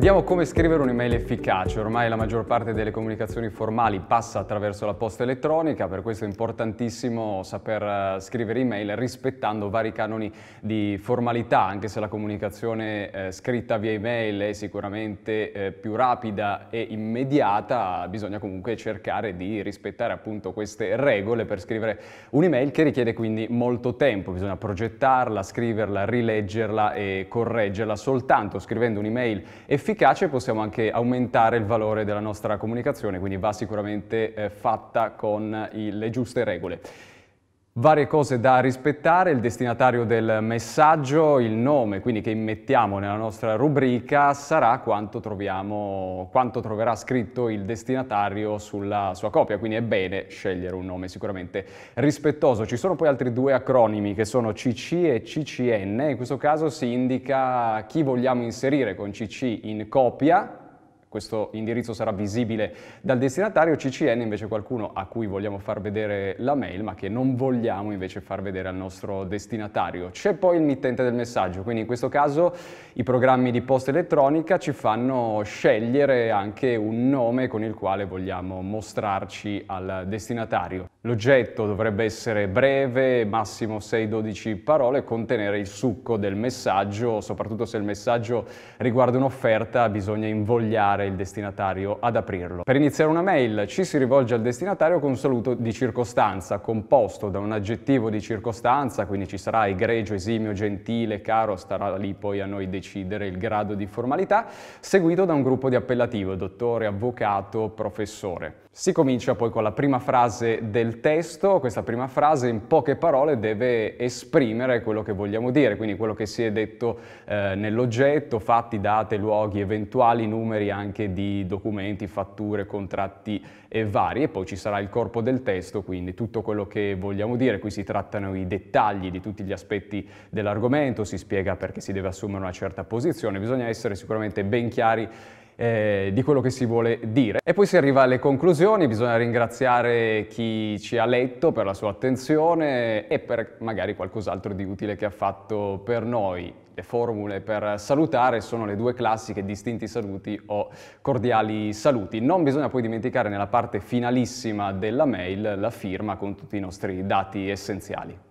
Vediamo come scrivere un'email efficace. Ormai la maggior parte delle comunicazioni formali passa attraverso la posta elettronica, per questo è importantissimo saper eh, scrivere email rispettando vari canoni di formalità, anche se la comunicazione eh, scritta via email è sicuramente eh, più rapida e immediata, bisogna comunque cercare di rispettare appunto queste regole per scrivere un'email che richiede quindi molto tempo, bisogna progettarla, scriverla, rileggerla e correggerla. Soltanto scrivendo un'email efficace efficace possiamo anche aumentare il valore della nostra comunicazione, quindi va sicuramente eh, fatta con i, le giuste regole. Varie cose da rispettare, il destinatario del messaggio, il nome, quindi che immettiamo nella nostra rubrica, sarà quanto, troviamo, quanto troverà scritto il destinatario sulla sua copia, quindi è bene scegliere un nome sicuramente rispettoso. Ci sono poi altri due acronimi che sono CC e CCN, in questo caso si indica chi vogliamo inserire con CC in copia, questo indirizzo sarà visibile dal destinatario CCN, invece qualcuno a cui vogliamo far vedere la mail, ma che non vogliamo invece far vedere al nostro destinatario. C'è poi il mittente del messaggio, quindi in questo caso i programmi di posta elettronica ci fanno scegliere anche un nome con il quale vogliamo mostrarci al destinatario. L'oggetto dovrebbe essere breve, massimo 6-12 parole, contenere il succo del messaggio, soprattutto se il messaggio riguarda un'offerta bisogna invogliare il destinatario ad aprirlo. Per iniziare una mail ci si rivolge al destinatario con un saluto di circostanza, composto da un aggettivo di circostanza, quindi ci sarà egregio, esimio, gentile, caro, starà lì poi a noi decidere il grado di formalità, seguito da un gruppo di appellativo, dottore, avvocato, professore. Si comincia poi con la prima frase del il testo, questa prima frase, in poche parole deve esprimere quello che vogliamo dire, quindi quello che si è detto eh, nell'oggetto, fatti, date, luoghi, eventuali numeri anche di documenti, fatture, contratti e vari. E poi ci sarà il corpo del testo, quindi tutto quello che vogliamo dire. Qui si trattano i dettagli di tutti gli aspetti dell'argomento, si spiega perché si deve assumere una certa posizione. Bisogna essere sicuramente ben chiari eh, di quello che si vuole dire. E poi si arriva alle conclusioni, bisogna ringraziare chi ci ha letto per la sua attenzione e per magari qualcos'altro di utile che ha fatto per noi. Le formule per salutare sono le due classiche distinti saluti o cordiali saluti. Non bisogna poi dimenticare nella parte finalissima della mail la firma con tutti i nostri dati essenziali.